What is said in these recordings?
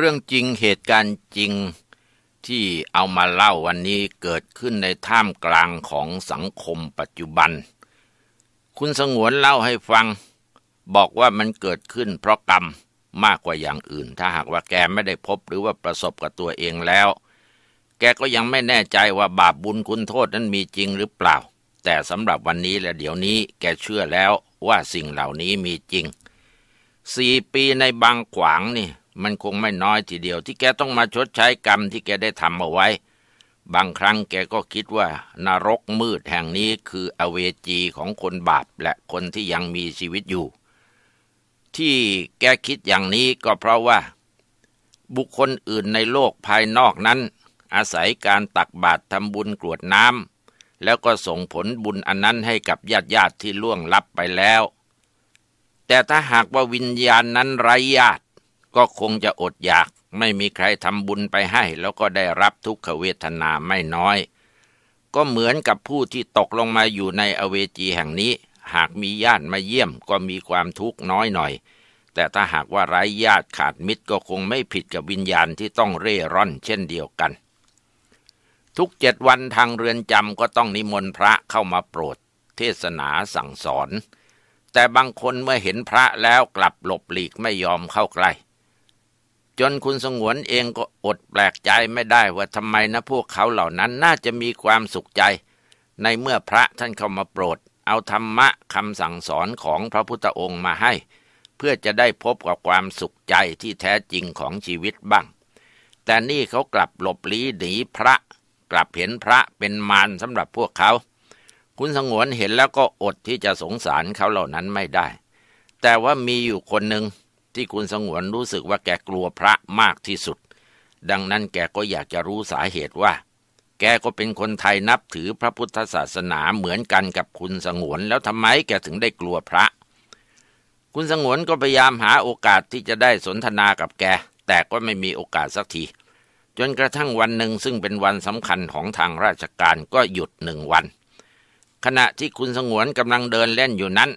เรื่องจริงเหตุการณ์จริงที่เอามาเล่าวันนี้เกิดขึ้นในท่ามกลางของสังคมปัจจุบัน คุณสงวนเล่าให้ฟังบอกว่ามันเกิดขึ้นเพราะกรรมมากกว่าอย่างอื่น ถ้าหากว่าแกไม่ได้พบหรือว่าประสบกับตัวเองแล้ว แกก็ยังไม่แน่ใจว่าบาปบุญคุณโทษนั้นมีจริงหรือเปล่า แต่สำหรับวันนี้และเดี๋ยวนี้แกเชื่อแล้วว่าสิ่งเหล่านี้มีจริง สี่ปีในบางขวางนี่มันคงไม่น้อยทีเดียวที่แกต้องมาชดใช้กรรมที่แกได้ทำเอาไว้ บางครั้งแกก็คิดว่า นรกมืดแห่งนี้คืออเวจีของคนบาป และคนที่ยังมีชีวิตอยู่ ที่แกคิดอย่างนี้ก็เพราะว่า บุคคลอื่นในโลกภายนอกนั้น อาศัยการตักบาตรทำบุญกรวดน้ำแล้วก็ส่งผลบุญอันนั้นให้กับญาติญาติที่ล่วงลับไปแล้ว แต่ถ้าหากว่าวิญญาณนั้นไร้ญาติก็คงจะอดอยาก ไม่มีใครทำบุญไปให้ แล้วก็ได้รับทุกขเวทนาไม่น้อย ก็เหมือนกับผู้ที่ตกลงมาอยู่ในอเวจีแห่งนี้ หากมีญาติมาเยี่ยม ก็มีความทุกข์น้อยหน่อย แต่ถ้าหากว่าไร้ญาติขาดมิตรก็คงไม่ผิดกับวิญญาณที่ต้องเร่ร่อน เช่นเดียวกัน ทุกเจ็ดวันทางเรือนจำก็ต้องนิมนต์พระเข้ามาโปรด เทศนาสั่งสอน แต่บางคนเมื่อเห็นพระแล้วกลับหลบหลีกไม่ยอมเข้าใกล้จนคุณสงวนเองก็อดแปลกใจไม่ได้ว่าทำไมนะพวกเขาเหล่านั้นน่าจะมีความสุขใจ ในเมื่อพระท่านเข้ามาโปรด เอาธรรมะคำสั่งสอนของพระพุทธองค์มาให้ เพื่อจะได้พบกับความสุขใจที่แท้จริงของชีวิตบ้าง แต่นี่เขากลับหลบลี้หนีพระ กลับเห็นพระเป็นมารสำหรับพวกเขา คุณสงวนเห็นแล้วก็อดที่จะสงสารเขาเหล่านั้นไม่ได้ แต่ว่ามีอยู่คนหนึ่งที่คุณสงวนรู้สึกว่าแกกลัวพระมากที่สุด ดังนั้นแกก็อยากจะรู้สาเหตุว่าแกก็เป็นคนไทยนับถือพระพุทธศาสนาเหมือนกันกับคุณสงวนแล้วทำไมแกถึงได้กลัวพระ คุณสงวนก็พยายามหาโอกาสที่จะได้สนทนากับแกแต่ก็ไม่มีโอกาสสักทีจนกระทั่งวันหนึ่งซึ่งเป็นวันสำคัญของทางราชการก็หยุดหนึ่งวัน ขณะที่คุณสงวนกำลังเดินเล่นอยู่นั้น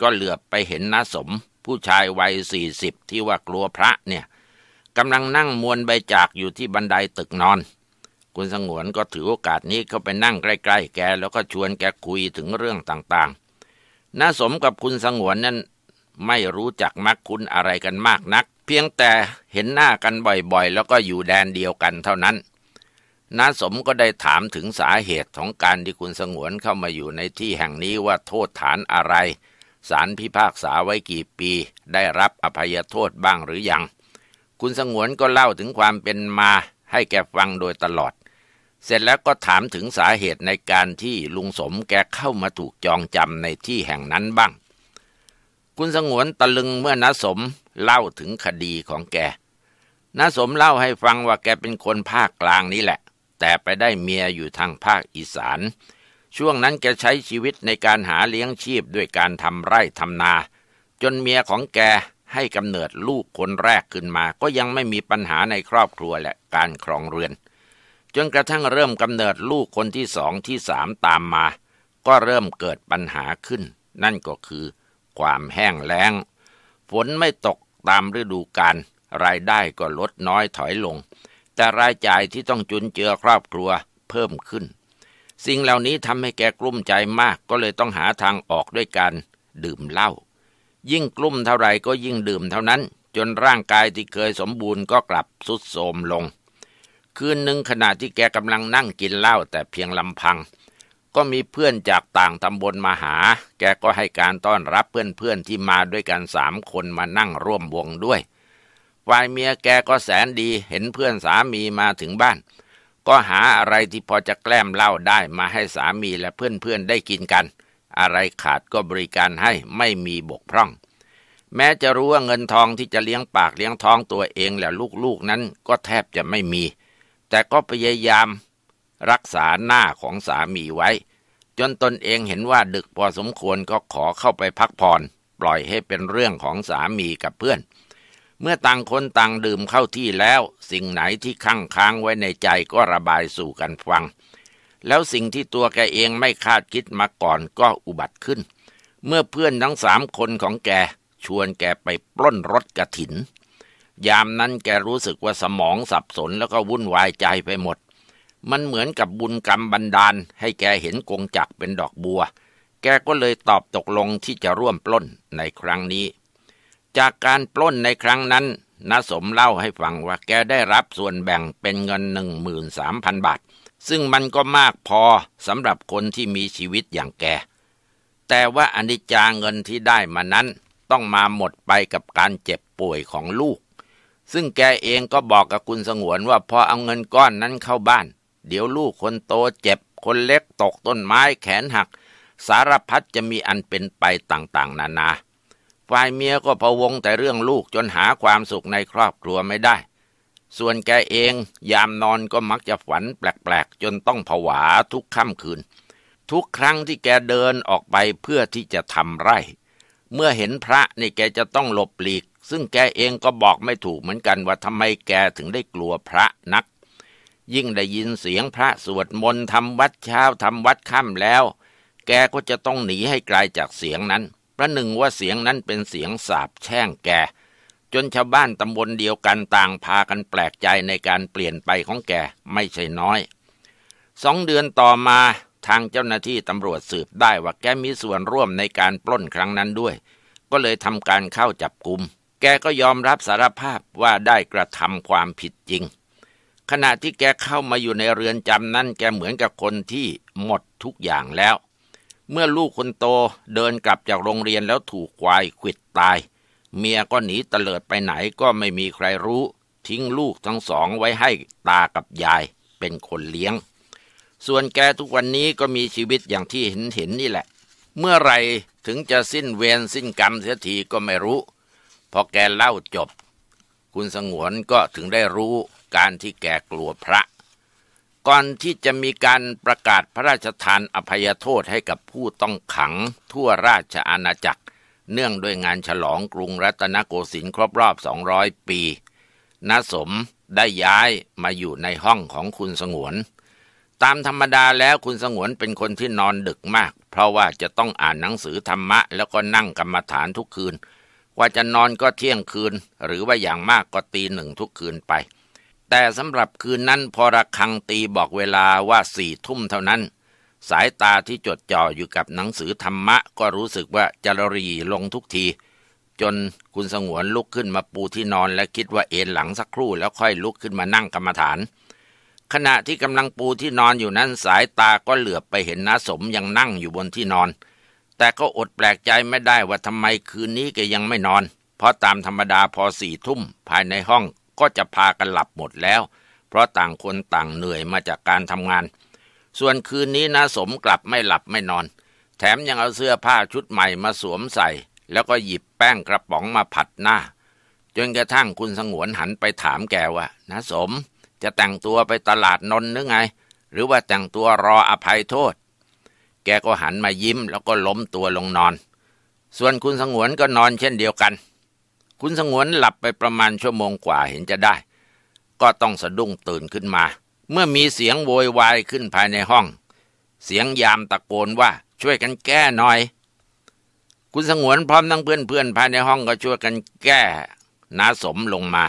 ก็เหลือบไปเห็นนาสมผู้ชายวัยสี่สิบที่ว่ากลัวพระเนี่ยกำลังนั่งมวนใบจากอยู่ที่บันไดตึกนอน คุณสงวนก็ถือโอกาสนี้เข้าไปนั่งใกล้ ๆ แกแล้วก็ชวนแกคุยถึงเรื่องต่างๆน่าสมกับคุณสงวนนั้นไม่รู้จักมักคุณอะไรกันมากนัก เพียงแต่เห็นหน้ากันบ่อยๆแล้วก็อยู่แดนเดียวกันเท่านั้นน้าสมก็ได้ถามถึงสาเหตุของการที่คุณสงวนเข้ามาอยู่ในที่แห่งนี้ว่าโทษฐานอะไรศาลพิพากษาไว้กี่ปี ได้รับอภัยโทษบ้างหรือยัง คุณสงวนก็เล่าถึงความเป็นมา ให้แกฟังโดยตลอด เสร็จแล้วก็ถามถึงสาเหตุในการที่ลุงสมแกเข้ามาถูกจองจำในที่แห่งนั้นบ้าง คุณสงวนตะลึงเมื่อนาสมเล่าถึงคดีของแกนาสมเล่าให้ฟังว่าแกเป็นคนภาคกลางนี้แหละ แต่ไปได้เมียอยู่ทางภาคอีสานช่วงนั้นแกใช้ชีวิตในการหาเลี้ยงชีพด้วยการทำไร่ทำนา จนเมียของแกให้กำเนิดลูกคนแรกขึ้นมาก็ยังไม่มีปัญหาในครอบครัวและการครองเรือน จนกระทั่งเริ่มกำเนิดลูกคนที่สองที่สามตามมา ก็เริ่มเกิดปัญหาขึ้น นั่นก็คือ ความแห้งแล้ง ฝนไม่ตกตามฤดูกาลรายได้ก็ลดน้อยถอยลง แต่รายจ่ายที่ต้องจุนเจือครอบครัวเพิ่มขึ้นสิ่งเหล่านี้ทำให้แกกลุ้มใจมากก็เลยต้องหาทางออกด้วยการดื่มเหล้ายิ่งกลุ้มเท่าไหร่ก็ยิ่งดื่มเท่านั้น จนร่างกายที่เคยสมบูรณ์ก็กลับสุดโทมลง คืนหนึ่งขณะที่แกกำลังนั่งกินเหล้าแต่เพียงลำพัง ก็มีเพื่อนจากต่างตำบลมาหาแกก็ให้การต้อนรับเพื่อน ๆที่มาด้วยกันสามคนมานั่งร่วมวงด้วยฝ่ายเมียแกก็แสนดีเห็นเพื่อนสามีมาถึงบ้านก็หาอะไรที่พอจะแกล้มเหล้าได้มาให้สามีและเพื่อนๆ ได้กินกัน อะไรขาดก็บริการให้ไม่มีบกพร่อง แม้จะรู้ว่าเงินทองที่จะเลี้ยงปากเลี้ยงท้องตัวเองและลูกๆนั้นก็แทบจะไม่มี แต่ก็พยายามรักษาหน้าของสามีไว้ จนตนเองเห็นว่าดึกพอสมควรก็ขอเข้าไปพักผ่อนปล่อยให้เป็นเรื่องของสามีกับเพื่อนเมื่อต่างคนต่างดื่มเข้าที่แล้วสิ่งไหนที่ค้างค้างไว้ในใจก็ระบายสู่กันฟัง แล้วสิ่งที่ตัวแกเองไม่คาดคิดมาก่อนก็อุบัติขึ้น เมื่อเพื่อนทั้งสามคนของแกชวนแกไปปล้นรถกระถิน ยามนั้นแกรู้สึกว่าสมองสับสนแล้วก็วุ่นวายใจไปหมด มันเหมือนกับบุญกรรมบันดาล ให้แกเห็นกงจักเป็นดอกบัว แกก็เลยตอบตกลงที่จะร่วมปล้นในครั้งนี้จากการปล้นในครั้งนั้นนสมเล่าให้ฟังว่าแกได้รับส่วนแบ่งเป็นเงินหนึ่งหมื่นสามพันบาท ซึ่งมันก็มากพอสำหรับคนที่มีชีวิตอย่างแก แต่ว่าอนิจจาเงินที่ได้มานั้นต้องมาหมดไปกับการเจ็บป่วยของลูก ซึ่งแกเองก็บอกกับคุณสงวนว่าพอเอาเงินก้อนนั้นเข้าบ้าน เดี๋ยวลูกคนโตเจ็บ คนเล็กตกต้นไม้แขนหัก สารพัดจะมีอันเป็นไปต่างๆ นานานาฝ่ายเมียก็พะวงแต่เรื่องลูกจนหาความสุขในครอบครัวไม่ได้ ส่วนแกเองยามนอนก็มักจะฝันแปลก ๆจนต้องผวาทุกค่ำคืน ทุกครั้งที่แกเดินออกไปเพื่อที่จะทำไร่ เมื่อเห็นพระนี่แกจะต้องหลบหลีก ซึ่งแกเองก็บอกไม่ถูกเหมือนกันว่าทำไมแกถึงได้กลัวพระนัก ยิ่งได้ยินเสียงพระสวดมนต์ทำวัดเช้าทำวัดค่ำแล้ว แกก็จะต้องหนีให้ไกลาจากเสียงนั้นประหนึ่งว่าเสียงนั้นเป็นเสียงสาบแช่งแกจนชาวบ้านตำบลเดียวกันต่างพากันแปลกใจในการเปลี่ยนไปของแกไม่ใช่น้อยสองเดือนต่อมาทางเจ้าหน้าที่ตำรวจสืบได้ว่าแกมีส่วนร่วมในการปล้นครั้งนั้นด้วย ก็เลยทำการเข้าจับกลุม แกก็ยอมรับสารภาพว่าได้กระทำความผิดจริง ขณะที่แกเข้ามาอยู่ในเรือนจำนั้น แกเหมือนกับคนที่หมดทุกอย่างแล้วเมื่อลูกคนโตเดินกลับจากโรงเรียนแล้วถูกควายขวิดตาย เมียก็หนีเตลิดไปไหนก็ไม่มีใครรู้ทิ้งลูกทั้งสองไว้ให้ตากับยายเป็นคนเลี้ยง ส่วนแกทุกวันนี้ก็มีชีวิตอย่างที่เห็นเห็นนี่แหละ เมื่อไรถึงจะสิ้นเวรสิ้นกรรมเสียทีก็ไม่รู้ พอแกเล่าจบ คุณสงวนก็ถึงได้รู้การที่แกกลัวพระก่อนที่จะมีการประกาศพระราชทานอภัยโทษให้กับผู้ต้องขังทั่วราชอาณาจักร เนื่องด้วยงานฉลองกรุงรัตนโกสินทร์ครบรอบ 200 ปี นาสมได้ย้ายมาอยู่ในห้องของคุณสงวน ตามธรรมดาแล้วคุณสงวนเป็นคนที่นอนดึกมาก เพราะว่าจะต้องอ่านหนังสือธรรมะแล้วก็นั่งกรรมฐานทุกคืนกว่าจะนอนก็เที่ยงคืน หรือว่าอย่างมากก็ตีหนึ่งทุกคืนไปแต่สำหรับคืนนั้นพอระคังตีบอกเวลาว่าสี่ทุ่มเท่านั้นสายตาที่จดจ่ออยู่กับหนังสือธรรมะก็รู้สึกว่าจะรีลงทุกที จนคุณสงวนลุกขึ้นมาปูที่นอนและคิดว่าเอนหลังสักครู่แล้วค่อยลุกขึ้นมานั่งกรรมฐาน ขณะที่กำลังปูที่นอนอยู่นั้นสายตาก็เหลือบไปเห็นน้าสมยังนั่งอยู่บนที่นอน แต่ก็อดแปลกใจไม่ได้ว่าทำไมคืนนี้แกยังไม่นอน เพราะตามธรรมดาพอสี่ทุ่มภายในห้องก็จะพากันหลับหมดแล้วเพราะต่างคนต่างเหนื่อยมาจากการทำงาน ส่วนคืนนี้นะสมกลับไม่หลับไม่นอน แถมยังเอาเสื้อผ้าชุดใหม่มาสวมใส่ แล้วก็หยิบแป้งกระป๋องมาผัดหน้าจนกระทั่งคุณสงวนหันไปถามแกว่านะสม จะแต่งตัวไปตลาดนนหรือไง หรือว่าแต่งตัวรออภัยโทษ แกก็หันมายิ้มแล้วก็ล้มตัวลงนอน ส่วนคุณสงวนก็นอน เช่นเดียวกันคุณสงวนหลับไปประมาณชั่วโมงกว่าเห็นจะได้ ก็ต้องสะดุ้งตื่นขึ้นมา เมื่อมีเสียงโวยวายขึ้นภายในห้อง เสียงยามตะโกนว่าช่วยกันแก้หน่อย คุณสงวนพร้อมทั้ง เพื่อนๆภายในห้องก็ช่วยกันแก้นาสมลงมา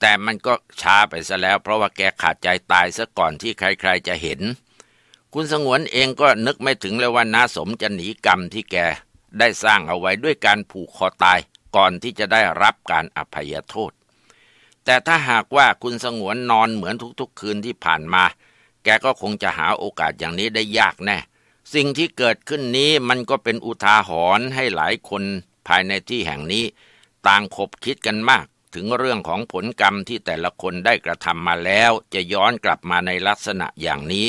แต่มันก็ช้าไปซะแล้ว เพราะว่าแก ขาดใจตาย ซะ ก่อนที่ใคร ๆจะเห็น คุณสงวนเองก็นึกไม่ถึงเลยว่านาสมจะหนีกรรมที่แกได้สร้างเอาไว้ด้วยการผูกคอตายก่อนที่จะได้รับการอภัยโทษ แต่ถ้าหากว่าคุณสงวนนอนเหมือนทุกๆ คืนที่ผ่านมา แกก็คงจะหาโอกาสอย่างนี้ได้ยากแน่ สิ่งที่เกิดขึ้นนี้มันก็เป็นอุทาหรณ์ให้หลายคนภายในที่แห่งนี้ ต่างคบคิดกันมาก ถึงเรื่องของผลกรรมที่แต่ละคนได้กระทำมาแล้ว จะย้อนกลับมาในลักษณะอย่างนี้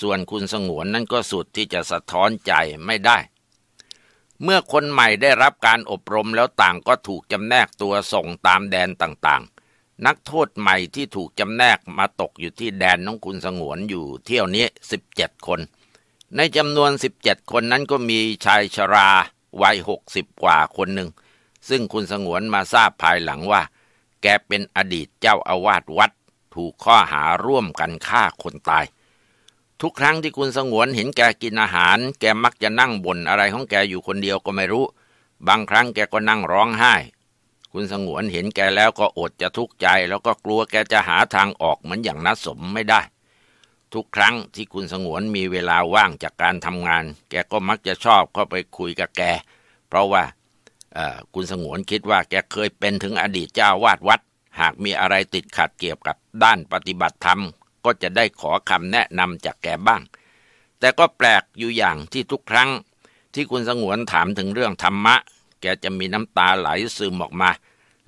ส่วนคุณสงวนนั่นก็สุดที่จะสะท้อนใจไม่ได้เมื่อคนใหม่ได้รับการอบรมแล้วต่างก็ถูกจำแนกตัวส่งตามแดนต่างๆ นักโทษใหม่ที่ถูกจำแนกมาตกอยู่ที่แดนน้องคุณสงวนอยู่เที่ยวนี้ 17 คน ในจำนวน 17 คนนั้นก็มีชายชราวัย60 กว่าคนหนึ่ง ซึ่งคุณสงวนมาทราบภายหลังว่าแกเป็นอดีตเจ้าอาวาสวัดถูกข้อหาร่วมกันฆ่าคนตายทุกครั้งที่คุณสงวนเห็นแกกินอาหาร แกมักจะนั่งบ่นอะไรของแกอยู่คนเดียวก็ไม่รู้ บางครั้งแกก็นั่งร้องไห้ คุณสงวนเห็นแกแล้วก็อดจะทุกข์ใจ แล้วก็กลัวแกจะหาทางออกเหมือนอย่างนัสมไม่ได้ ทุกครั้งที่คุณสงวนมีเวลาว่างจากการทำงาน แกก็มักจะชอบเข้าไปคุยกับแก เพราะว่าคุณสงวนคิดว่าแกเคยเป็นถึงอดีตเจ้าวาดวัด หากมีอะไรติดขัดเกี่ยวกับด้านปฏิบัติธรรมก็จะได้ขอคำแนะนำจากแกบ้าง แต่ก็แปลกอยู่อย่างที่ทุกครั้ง ที่คุณสงวนถามถึงเรื่องธรรมะ แกจะมีน้ำตาไหลซึมออกมา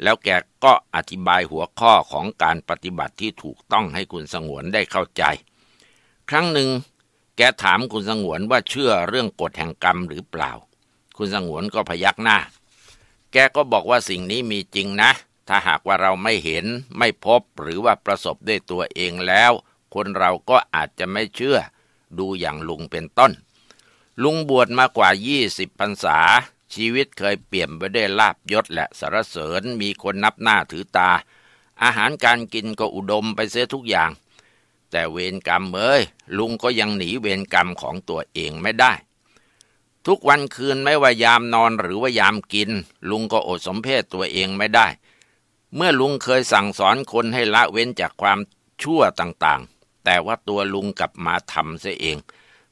แล้วแกก็อธิบายหัวข้อของการปฏิบัติที่ถูกต้องให้คุณสงวนได้เข้าใจ ครั้งหนึ่งแกถามคุณสงวนว่าเชื่อเรื่องกฎแห่งกรรมหรือเปล่า คุณสงวนก็พยักหน้า แกก็บอกว่าสิ่งนี้มีจริงนะถ้าหากว่าเราไม่เห็นไม่พบหรือว่าประสบด้วยตัวเองแล้ว คนเราก็อาจจะไม่เชื่อ ดูอย่างลุงเป็นต้น ลุงบวชมากว่า20พรรษา ชีวิตเคยเปี่ยมไปด้วยลาบยศและสารเสริญมีคนนับหน้าถือตา อาหารการกินก็อุดมไปเสียทุกอย่าง แต่เวรกรรมเอ้ยลุงก็ยังหนีเวรกรรมของตัวเองไม่ได้ ทุกวันคืนไม่ว่ายามนอนหรือว่ายามกิน ลุงก็อดสมเพศตัวเองไม่ได้เมื่อลุงเคยสั่งสอนคนให้ละเว้นจากความชั่วต่างๆ แต่ว่าตัวลุงกลับมาทำเสียเอง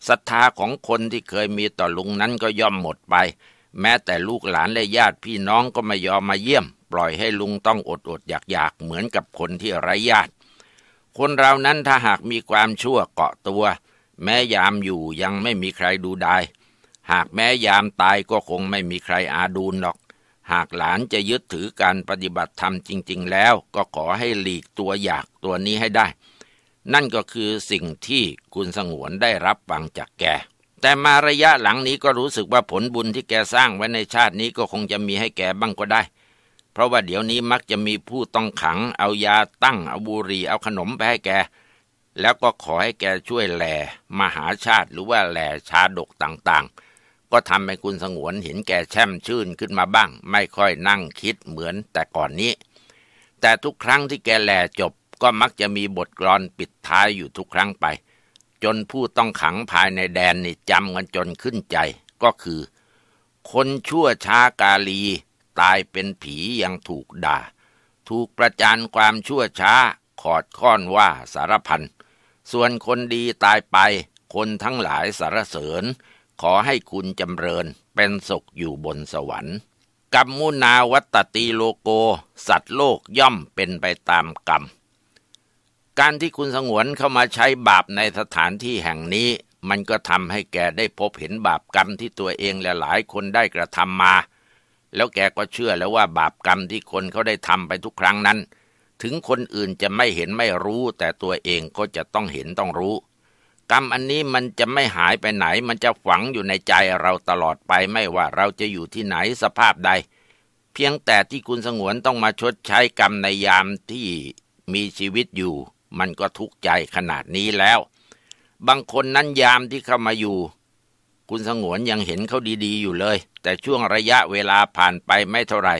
ศรัทธาของคนที่เคยมีต่อลุงนั้นก็ย่อมหมดไป แม้แต่ลูกหลานและญาติพี่น้องก็ไม่ยอมมาเยี่ยม ปล่อยให้ลุงต้องอดอดอยากๆ เหมือนกับคนที่ไร้ญาติ คนเรานั้นถ้าหากมีความชั่วเกาะตัว แม้ยามอยู่ยังไม่มีใครดูได้ หากแม้ยามตายก็คงไม่มีใครอาดูนหรอกหากหลานจะยึดถือการปฏิบัติธรรมจริง ๆ แล้ว ก็ขอให้หลีกตัวอยากตัวนี้ให้ได้ นั่นก็คือสิ่งที่คุณสงวนได้รับฟังจากแกแต่มาระยะหลังนี้ก็รู้สึกว่าผลบุญที่แกสร้างไว้ในชาตินี้ก็คงจะมีให้แกบ้างก็ได้ เพราะว่าเดี๋ยวนี้มักจะมีผู้ต้องขัง เอายาตั้งเอาบุหรี่เอาขนมไปให้แก แล้วก็ขอให้แกช่วยแหล่มหาชาติหรือว่าแหล่ชาดกต่างๆก็ทำให้คุณสงวนเห็นแก่แช่มชื่นขึ้นมาบ้าง ไม่ค่อยนั่งคิดเหมือนแต่ก่อนนี้ แต่ทุกครั้งที่แกแหล่จบก็มักจะมีบทกลอนปิดท้ายอยู่ทุกครั้งไป จนผู้ต้องขังภายในแดนนี่จำกันจนขึ้นใจ ก็คือ คนชั่วช้ากาลี ตายเป็นผียังถูกด่า ถูกประจานความชั่วช้าขอดค้อนว่าสารพันส่วนคนดีตายไป คนทั้งหลายสารเสริญขอให้คุณจำเริญ เป็นสุขอยู่บนสวรรค์ กรรมมุนาวัตตีโลโก สัตว์โลกย่อมเป็นไปตามกรรมการที่คุณสงวนเข้ามาใช้บาปในสถานที่แห่งนี้ มันก็ทำให้แกได้พบเห็นบาปกรรมที่ตัวเองและหลายคนได้กระทำมา แล้วแกก็เชื่อแล้วว่าบาปกรรมที่คนเขาได้ทำไปทุกครั้งนั้น ถึงคนอื่นจะไม่เห็นไม่รู้ แต่ตัวเองก็จะต้องเห็นต้องรู้กรรมอันนี้มันจะไม่หายไปไหน มันจะฝังอยู่ในใจเราตลอดไป ไม่ว่าเราจะอยู่ที่ไหนสภาพใด เพียงแต่ที่คุณสงวนต้องมาชดใช้กรรมในยามที่มีชีวิตอยู่ มันก็ทุกข์ใจขนาดนี้แล้ว บางคนนั้นยามที่เข้ามาอยู่ คุณสงวนยังเห็นเขาดีๆอยู่เลย แต่ช่วงระยะเวลาผ่านไปไม่เท่าไหร่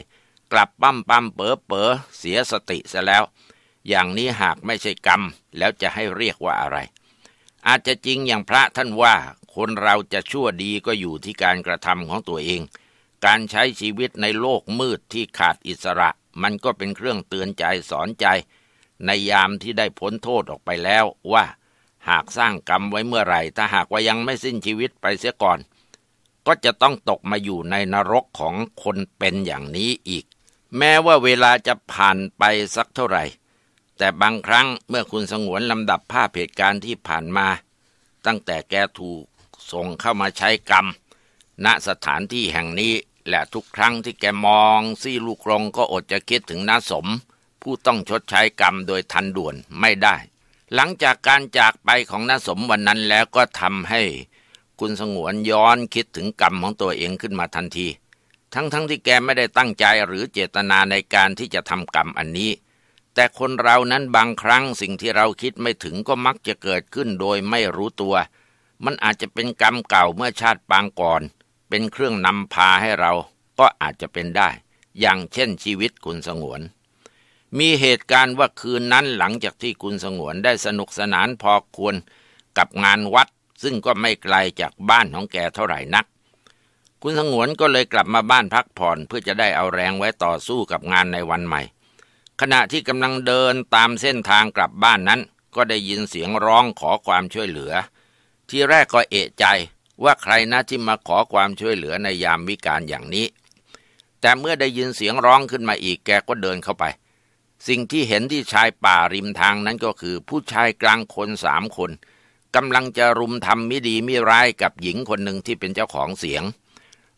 กลับปั้มปั้มเป๋อเป๋อเสียสติซะแล้ว อย่างนี้หากไม่ใช่กรรมแล้วจะให้เรียกว่าอะไรอาจจะจริงอย่างพระท่านว่า คนเราจะชั่วดีก็อยู่ที่การกระทำของตัวเอง การใช้ชีวิตในโลกมืดที่ขาดอิสระ มันก็เป็นเครื่องเตือนใจสอนใจ ในยามที่ได้พ้นโทษออกไปแล้วว่า หากสร้างกรรมไว้เมื่อไหร่ ถ้าหากว่ายังไม่สิ้นชีวิตไปเสียก่อน ก็จะต้องตกมาอยู่ในนรกของคนเป็นอย่างนี้อีก แม้ว่าเวลาจะผ่านไปสักเท่าไหร่แต่บางครั้งเมื่อคุณสงวนลำดับภาพเหตุการณ์ที่ผ่านมาตั้งแต่แกถูกส่งเข้ามาใช้กรรม ณสถานที่แห่งนี้และทุกครั้งที่แกมองซี่ลูกรงก็อดจะคิดถึงน้าสม ผู้ต้องชดใช้กรรมโดยทันด่วนไม่ได้ หลังจากการจากไปของน้าสมวันนั้นแล้วก็ทำให้ คุณสงวนย้อนคิดถึงกรรมของตัวเองขึ้นมาทันที ทั้งๆทที่แกไม่ได้ตั้งใจหรือเจตนาในการที่จะทำกรรมอันนี้แต่คนเรานั้นบางครั้งสิ่งที่เราคิดไม่ถึงก็มักจะเกิดขึ้นโดยไม่รู้ตัว มันอาจจะเป็นกรรมเก่าเมื่อชาติปางก่อน เป็นเครื่องนำพาให้เราก็อาจจะเป็นได้ อย่างเช่นชีวิตคุณสงวน มีเหตุการณ์ว่าคืนนั้นหลังจากที่คุณสงวนได้สนุกสนานพอควรกับงานวัดซึ่งก็ไม่ไกลจากบ้านของแกเท่าไหร่นัก คุณสงวนก็เลยกลับมาบ้านพักผ่อนเพื่อจะได้เอาแรงไว้ต่อสู้กับงานในวันใหม่ขณะที่กำลังเดินตามเส้นทางกลับบ้านนั้น ก็ได้ยินเสียงร้องขอความช่วยเหลือ ที่แรกก็เอะใจว่าใครนะที่มาขอความช่วยเหลือในยามวิกาลอย่างนี้แต่เมื่อได้ยินเสียงร้องขึ้นมาอีกแกก็เดินเข้าไป สิ่งที่เห็นที่ชายป่าริมทางนั้นก็คือผู้ชายกลางคนสามคนกำลังจะรุมทำมิดีมิร้ายกับหญิงคนหนึ่งที่เป็นเจ้าของเสียง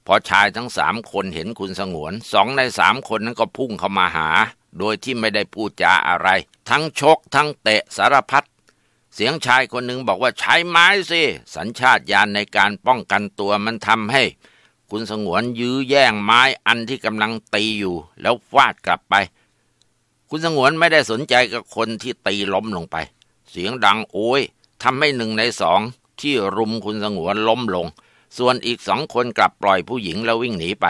พอชายทั้งสามคนเห็นคุณสงวนสองในสามคนนั้นก็พุ่งเข้ามาหาโดยที่ไม่ได้พูดจาอะไร ทั้งชกทั้งเตะสารพัด เสียงชายคนหนึ่งบอกว่าใช้ไม้สิ สัญชาตญาณในการป้องกันตัวมันทำให้ คุณสงวนยื้อแย่งไม้อันที่กำลังตีอยู่ แล้วฟาดกลับไป คุณสงวนไม่ได้สนใจกับคนที่ตีล้มลงไป เสียงดังโอยทำให้หนึ่งในสอง ที่รุมคุณสงวนล้มลง ส่วนอีกสองคนกลับปล่อยผู้หญิงแล้ววิ่งหนีไป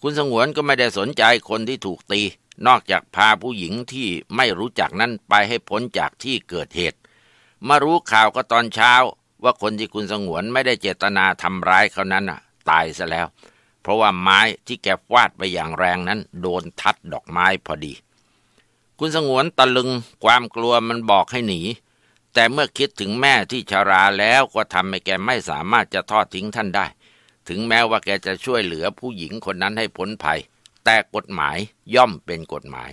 คุณสงวนก็ไม่ได้สนใจคนที่ถูกตีนอกจากพาผู้หญิงที่ไม่รู้จักนั้นไปให้พ้นจากที่เกิดเหตุมารู้ข่าวก็ตอนเช้าว่าคนที่คุณสงวนไม่ได้เจตนาทำร้ายเขานั้น่ะ ตายซะแล้ว เพราะว่าไม้ที่แกฟาดไปอย่างแรงนั้น โดนทัดดอกไม้พอดี คุณสงวนตะลึง ความกลัวมันบอกให้หนี แต่เมื่อคิดถึงแม่ที่ชาราแล้วก็ทำให้แกไม่สามารถจะทอดทิ้งท่านได้ ถึงแม้ว่าแกจะช่วยเหลือผู้หญิงคนนั้นให้พ้นภัยแต่กฎหมายย่อมเป็นกฎหมาย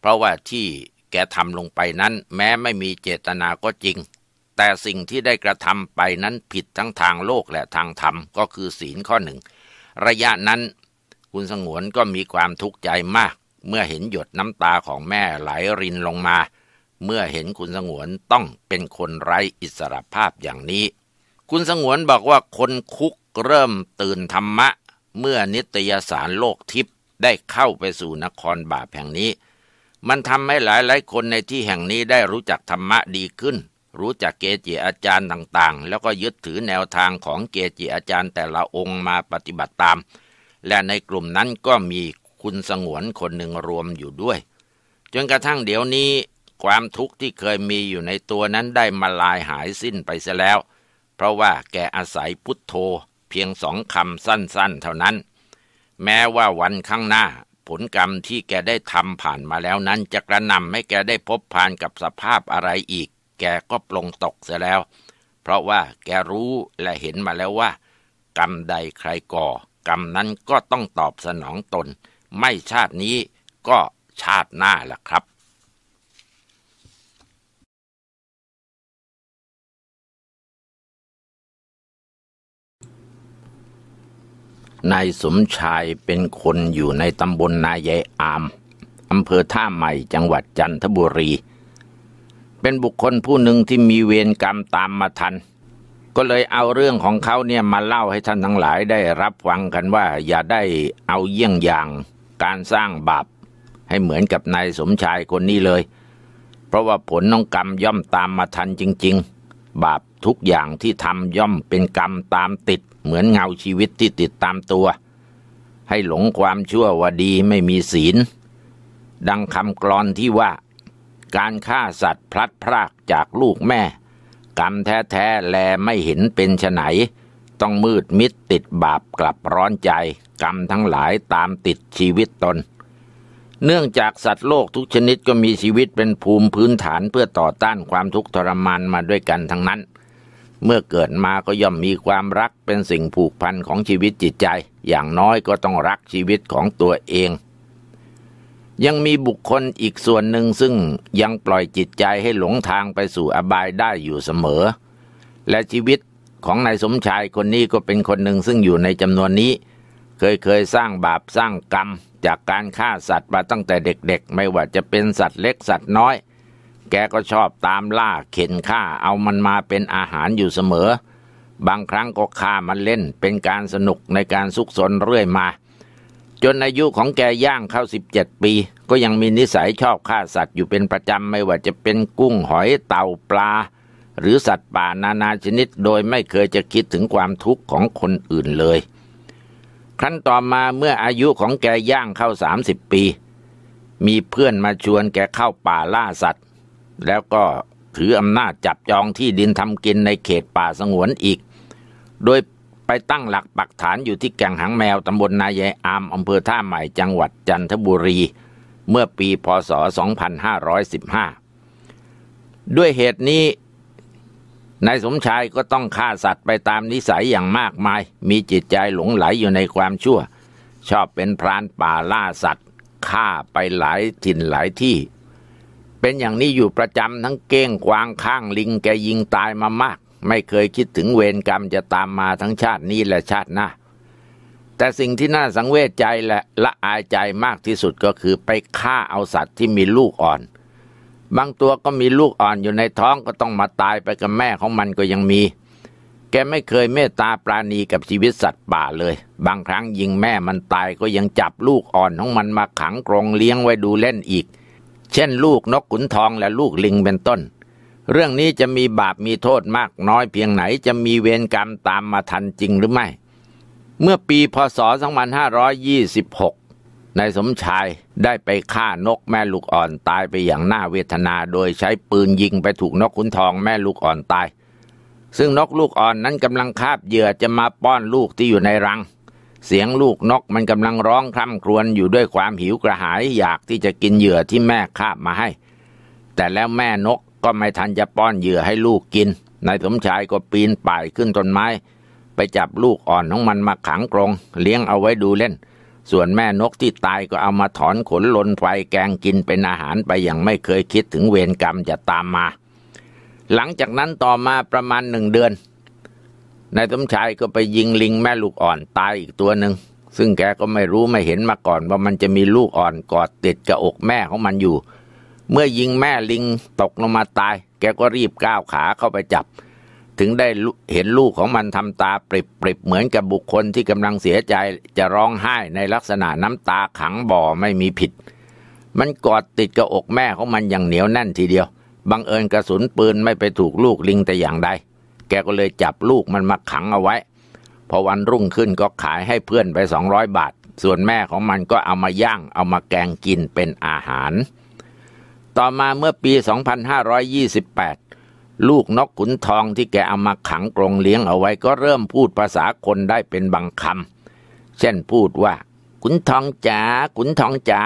เพราะว่าที่แกทำลงไปนั้น แม้ไม่มีเจตนาก็จริง แต่สิ่งที่ได้กระทำไปนั้นผิดทั้งทางโลกและทางธรรมก็คือศีลข้อหนึ่ง ระยะนั้น คุณสงวนก็มีความทุกข์ใจมาก เมื่อเห็นหยดน้ำตาของแม่ไหลรินลงมา เมื่อเห็นคุณสงวนต้องเป็นคนไร้อิสรภาพอย่างนี้ คุณสงวนบอกว่าคนคุกเริ่มตื่นธรรมะ เมื่อนิตยสารโลกทิพย์ได้เข้าไปสู่นครบาปแห่งนี้ มันทำให้หลายหลายคนในที่แห่งนี้ได้รู้จักธรรมะดีขึ้น รู้จักเกจิอาจารย์ต่างๆ แล้วก็ยึดถือแนวทางของเกจิอาจารย์แต่ละองค์มาปฏิบัติตาม และในกลุ่มนั้นก็มีคุณสงวนคนหนึ่งรวมอยู่ด้วย จนกระทั่งเดี๋ยวนี้ ความทุกข์ที่เคยมีอยู่ในตัวนั้นได้มาลายหายสิ้นไปเสียแล้ว เพราะว่าแกอาศัยพุทโธ เพียงสองคำสั้นๆ เท่านั้นแม้ว่าวันข้างหน้า ผลกรรมที่แกได้ทำผ่านมาแล้วนั้น จะกระนำให้แกได้พบผ่านกับสภาพอะไรอีก แกก็ปลงตกเสียแล้ว เพราะว่าแกรู้และเห็นมาแล้วว่า กรรมใดใครก่อ กรรมนั้นก็ต้องตอบสนองตน ไม่ชาตินี้ก็ชาติหน้าล่ะครับนายสมชายเป็นคนอยู่ในตำบลนายายอามอำเภอท่าใหม่จังหวัดจันทบุรี เป็นบุคคลผู้หนึ่งที่มีเวรกรรมตามมาทัน ก็เลยเอาเรื่องของเขาเนี่ยมาเล่าให้ท่านทั้งหลายได้รับฟังกันว่าอย่าได้เอาเยี่ยงอย่างการสร้างบาปให้เหมือนกับนายสมชายคนนี้เลย เพราะว่าผลน้องกรรมย่อมตามมาทันจริงๆ บาปทุกอย่างที่ทำย่อมเป็นกรรมตามติดเหมือนเงาชีวิตที่ติดตามตัว ให้หลงความชั่วว่าดีไม่มีศีล ดังคำกรอนที่ว่า การฆ่าสัตว์พลัดพรากจากลูกแม่ กรรมแท้แท้แลไม่เห็นเป็นไฉนต้องมืดมิดติดบาปกลับร้อนใจ กรรมทั้งหลายตามติดชีวิตตน เนื่องจากสัตว์โลกทุกชนิดก็มีชีวิตเป็นภูมิพื้นฐานเพื่อต่อต้านความทุกข์ทรมานมาด้วยกันทั้งนั้นเมื่อเกิดมาก็ย่อมมีความรักเป็นสิ่งผูกพันของชีวิตจิตใจ อย่างน้อยก็ต้องรักชีวิตของตัวเอง ยังมีบุคคลอีกส่วนหนึ่งซึ่งยังปล่อยจิตใจให้หลงทางไปสู่อบายได้อยู่เสมอ และชีวิตของนายสมชายคนนี้ก็เป็นคนหนึ่งซึ่งอยู่ในจำนวนนี้ เคยเคยสร้างบาปสร้างกรรมจากการฆ่าสัตว์มาตั้งแต่เด็ก ๆ ไม่ว่าจะเป็นสัตว์เล็กสัตว์น้อยแกก็ชอบตามล่าเข็นฆ่าเอามันมาเป็นอาหารอยู่เสมอ บางครั้งก็ฆ่ามันเล่นเป็นการสนุกในการซุกซนเรื่อยมา จนอายุของแกย่างเข้าสิบเจ็ดปี ก็ยังมีนิสัยชอบฆ่าสัตว์อยู่เป็นประจำไม่ว่าจะเป็นกุ้งหอยเต่าปลา หรือสัตว์ป่านานาชนิด โดยไม่เคยจะคิดถึงความทุกข์ของคนอื่นเลยครั้นต่อมาเมื่ออายุของแกย่างเข้าส0ามิบปี มีเพื่อนมาชวนแกเข้าป่าล่าสัตว์แล้วก็ถืออำนาจจับจองที่ดินทำกินในเขตป่าสงวนอีก โดยไปตั้งหลักปักฐานอยู่ที่แก่งหางแมวตำบลนายายอามอำเภอท่าใหม่ จังหวัดจันทบุรี เมื่อปีพศ 2515 ด้วยเหตุนี้ นายสมชายก็ต้องฆ่าสัตว์ไปตามนิสัยอย่างมากมาย มีจิตใจหลงไหลอยู่ในความชั่ว ชอบเป็นพรานป่าล่าสัตว์ฆ่าไปหลายถิ่นหลายที่เป็นอย่างนี้อยู่ประจำทั้งเก้งควางข้างลิงแกยิงตายมามาก ไม่เคยคิดถึงเวรกรรมจะตามมาทั้งชาตินี้และชาติหน้าแต่สิ่งที่น่าสังเวชใจและละอายใจมากที่สุดก็คือ ไปฆ่าเอาสัตว์ที่มีลูกอ่อน บางตัวก็มีลูกอ่อนอยู่ในท้องก็ต้องมาตายไปกับแม่ของมันก็ยังมี แกไม่เคยเมตตาปราณีกับชีวิตสัตว์ป่าเลย บางครั้งยิงแม่มันตายก็ยังจับลูกอ่อนของมันมาขังกรงเลี้ยงไว้ดูเล่นอีกเช่นลูกนกขุนทองและลูกลิงเป็นต้น เรื่องนี้จะมีบาปมีโทษมากน้อยเพียงไหนจะมีเวรกรรมตามมาทันจริงหรือไม่ เมื่อปีพศ 2526นายสมชายได้ไปฆ่านกแม่ลูกอ่อนตายไปอย่างน่าเวทนา โดยใช้ปืนยิงไปถูกนกขุนทองแม่ลูกอ่อนตาย ซึ่งนกลูกอ่อนนั้นกำลังคาบเหยื่อจะมาป้อนลูกที่อยู่ในรังเสียงลูกนกมันกำลังร้องคร่ำครวญอยู่ด้วยความหิวกระหาย อยากที่จะกินเหยื่อที่แม่คาบมาให้ แต่แล้วแม่นกก็ไม่ทันจะป้อนเหยื่อให้ลูกกินนายสมชายก็ปีนป่ายขึ้นต้นไม้ ไปจับลูกอ่อนของมันมาขังกรง เลี้ยงเอาไว้ดูเล่น ส่วนแม่นกที่ตายก็เอามาถอนขนลนไฟแกงกินเป็นอาหารไปอย่างไม่เคยคิดถึงเวรกรรมจะตามมา หลังจากนั้นต่อมาประมาณหนึ่งเดือนนายสมชายก็ไปยิงลิงแม่ลูกอ่อนตายอีกตัวหนึ่งซึ่งแกก็ไม่รู้ไม่เห็นมาก่อน ว่ามันจะมีลูกอ่อนกอดติดกับอกแม่ของมันอยู่ เมื่อยิงแม่ลิงตกลงมาตาย แกก็รีบก้าวขาเข้าไปจับ ถึงได้เห็นลูกของมันทำตาปริบปริบเหมือนกับบุคคลที่กำลังเสียใจจะร้องไห้ในลักษณะน้ำตาขังบ่อไม่มีผิด มันกอดติดกับอกแม่ของมันอย่างเหนียวแน่นทีเดียวบังเอิญกระสุนปืนไม่ไปถูกลูกลิงแต่อย่างใดแกก็เลยจับลูกมันมาขังเอาไว้พอวันรุ่งขึ้นก็ขายให้เพื่อนไปสองร้อยบาท ส่วนแม่ของมันก็เอามาย่างเอามาแกงกินเป็นอาหาร ต่อมาเมื่อปี 2528 ลูกนกขุนทองที่แกเอามาขังกรงเลี้ยงเอาไว้ก็เริ่มพูดภาษาคนได้เป็นบางคำ เช่นพูดว่า ขุนทองจ๋าขุนทองจ๋า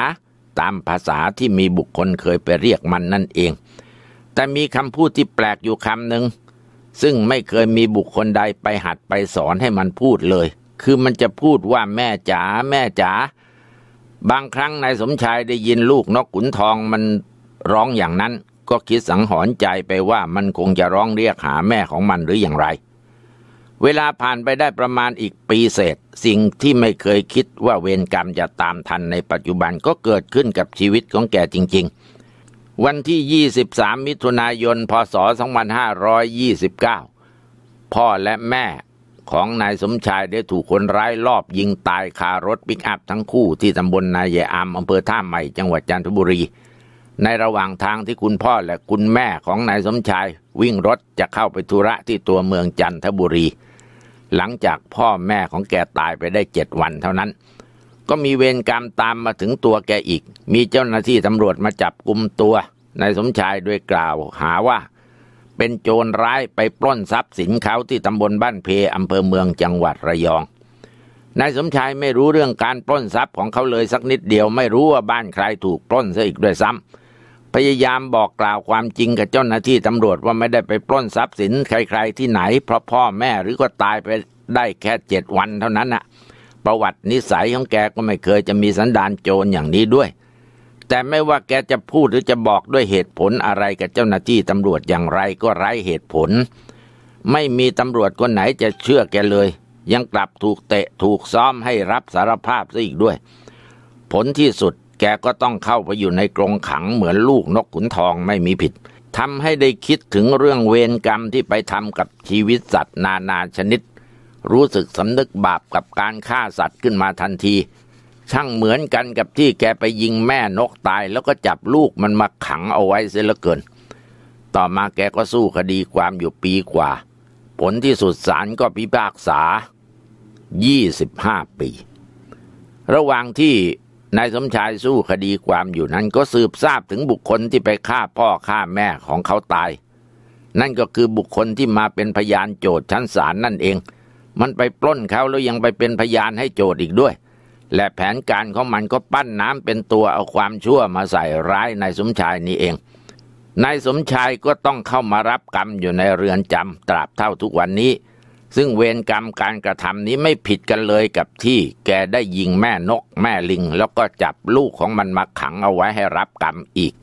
ตามภาษาที่มีบุคคลเคยไปเรียกมันนั่นเอง แต่มีคำพูดที่แปลกอยู่คำหนึ่งซึ่งไม่เคยมีบุคคลใด ไปหัดไปสอนให้มันพูดเลย คือมันจะพูดว่าแม่จ๋าแม่จ๋า บางครั้งนายสมชายได้ยินลูกนกขุนทองมันร้องอย่างนั้น ก็คิดสังหรณ์ใจไปว่ามันคงจะร้องเรียกหาแม่ของมันหรืออย่างไร เวลาผ่านไปได้ประมาณอีกปีเศษ สิ่งที่ไม่เคยคิดว่าเวรกรรมจะตามทันในปัจจุบันก็เกิดขึ้นกับชีวิตของแกจริง ๆวันที่ 23 มิถุนายน พศ 2529 พ่อและแม่ของนายสมชายได้ถูกคนร้าย ลอบยิงตายคารถปิกอัพทั้งคู่ที่ตำบลนายแยอาอำเภอท่าใหม่จังหวัดจันทบุรี ในระหว่างทางที่คุณพ่อและคุณแม่ของนายสมชายวิ่งรถจะเข้าไปธุระที่ตัวเมืองจันทบุรี หลังจากพ่อแม่ของแกตายไปได้เจ็ดวันเท่านั้นก็มีเวรกรรมตามมาถึงตัวแกอีก มีเจ้าหน้าที่ตำรวจมาจับกลุ่มตัวนายสมชายด้วยกล่าว หาว่าเป็นโจรร้ายไปปล้นทรัพย์สินเขาที่ตำบลบ้านเพอำเภอเมืองจังหวัดระยอง นายสมชายไม่รู้เรื่องการปล้นทรัพย์ของเขาเลยสักนิดเดียวไม่รู้ว่าบ้านใครถูกปล้นซะอีกด้วยซ้ำ พยายามบอกกล่าวความจริงกับเจ้าหน้าที่ตำรวจว่าไม่ได้ไปปล้นทรัพย์สินใคร ๆที่ไหนเพราะพ่อแม่หรือก็ตายไปได้แค่เจ็ดวันเท่านั้นน่ะประวัตินิสัยของแกก็ไม่เคยจะมีสันดานโจรอย่างนี้ด้วย แต่ไม่ว่าแกจะพูดหรือจะบอกด้วยเหตุผลอะไรกับเจ้าหน้าที่ตำรวจอย่างไรก็ไร้เหตุผล ไม่มีตำรวจคนไหนจะเชื่อแกเลย ยังกลับถูกเตะถูกซ้อมให้รับสารภาพซะอีกด้วย ผลที่สุดแกก็ต้องเข้าไปอยู่ในกรงขังเหมือนลูกนกขุนทองไม่มีผิดทำให้ได้คิดถึงเรื่องเวรกรรมที่ไปทำกับชีวิตสัตว์ นานาชนิดรู้สึกสำนึกบาปกับการฆ่าสัตว์ขึ้นมาทันที ช่างเหมือนกันกับที่แกไปยิงแม่นกตาย แล้วก็จับลูกมันมาขังเอาไว้เสียเหลือเกิน ต่อมาแกก็สู้คดีความอยู่ปีกว่า ผลที่สุดศาลก็พิพากษา25ปี ระหว่างที่นายสมชายสู้คดีความอยู่นั้นก็สืบทราบถึงบุคคลที่ไปฆ่าพ่อฆ่าแม่ของเขาตาย นั่นก็คือบุคคลที่มาเป็นพยานโจทย์ชั้นศาลนั่นเองมันไปปล้นเขาแล้วยังไปเป็นพยานให้โจดอีกด้วย และแผนการของมันก็ปั้นน้ำเป็นตัวเอาความชั่วมาใส่ร้ายนายสมชายนี่เองนายสมชายก็ต้องเข้ามารับกรรมอยู่ในเรือนจำตราบเท่าทุกวันนี้ ซึ่งเวรกรรมการกระทำนี้ไม่ผิดกันเลยกับที่แกได้ยิงแม่นกแม่ลิง แล้วก็จับลูกของมันมาขังเอาไว้ให้รับกรรมอีก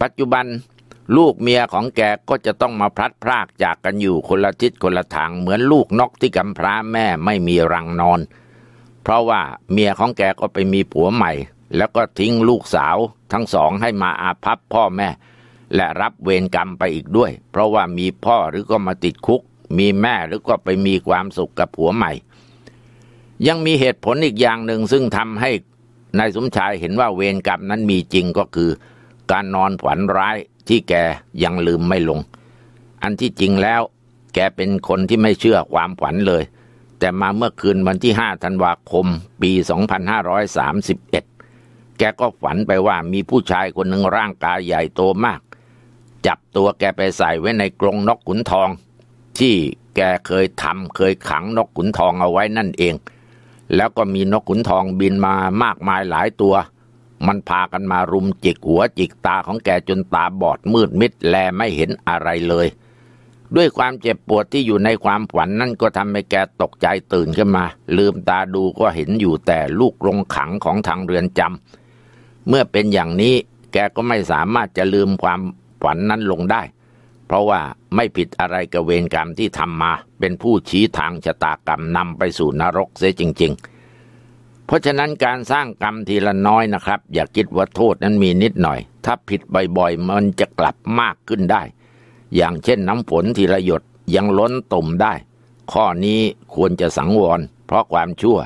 ปัจจุบันลูกเมียของแกก็จะต้องมาพลัดพรากจากกันอยู่คนละทิศคนละทางเหมือนลูกนกที่กำพร้าแม่ไม่มีรังนอน เพราะว่าเมียของแกก็ไปมีผัวใหม่ แล้วก็ทิ้งลูกสาวทั้งสองให้มาอาภัพพ่อแม่ และรับเวรกรรมไปอีกด้วย เพราะว่ามีพ่อหรือก็มาติดคุก มีแม่หรือก็ไปมีความสุขกับผัวใหม่ ยังมีเหตุผลอีกอย่างหนึ่งซึ่งทำให้นายสมชายเห็นว่าเวรกรรมนั้นมีจริงก็คือ การนอนฝันร้ายที่แกยังลืมไม่ลง อันที่จริงแล้ว แกเป็นคนที่ไม่เชื่อความฝันเลย แต่มาเมื่อคืนวันที่ห้าธันวาคมปี 2531แกก็ฝันไปว่ามีผู้ชายคนหนึ่งร่างกายใหญ่โตมาก จับตัวแกไปใส่ไว้ในกรงนกขุนทอง ที่แกเคยทำเคยขังนกขุนทองเอาไว้นั่นเอง แล้วก็มีนกขุนทองบินมามากมายหลายตัวมันพากันมารุมจิกหัวจิกตาของแกจนตาบอดมืดมิดแลไม่เห็นอะไรเลย ด้วยความเจ็บปวดที่อยู่ในความฝันนั่นก็ทำให้แกตกใจตื่นขึ้นมา ลืมตาดูก็เห็นอยู่แต่ลูกรงขังของทางเรือนจำเมื่อเป็นอย่างนี้ แกก็ไม่สามารถจะลืมความฝันนั้นลงได้ เพราะว่าไม่ผิดอะไรกับเวรกรรมที่ทำมา เป็นผู้ชี้ทางชะตากรรมนำไปสู่นรกเสียจริง ๆเพราะฉะนั้นการสร้างกรรมทีละน้อยนะครับอย่าคิดว่าโทษนั้นมีนิดหน่อย ถ้าผิดบ่อยๆมันจะกลับมากขึ้นได้ อย่างเช่นน้ำฝนทีละหยดยังล้นตุ่มได้ ข้อนี้ควรจะสังวร เพราะความชั่ว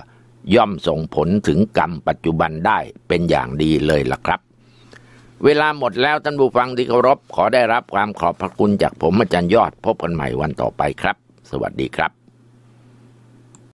ย่อมส่งผลถึงกรรมปัจจุบันได้เป็นอย่างดีเลยล่ะครับ เวลาหมดแล้วท่านผู้ฟังที่เคารพ ขอได้รับความขอบพระคุณจากผมอาจารย์ยอดพบกันใหม่วันต่อไปครับ สวัสดีครับ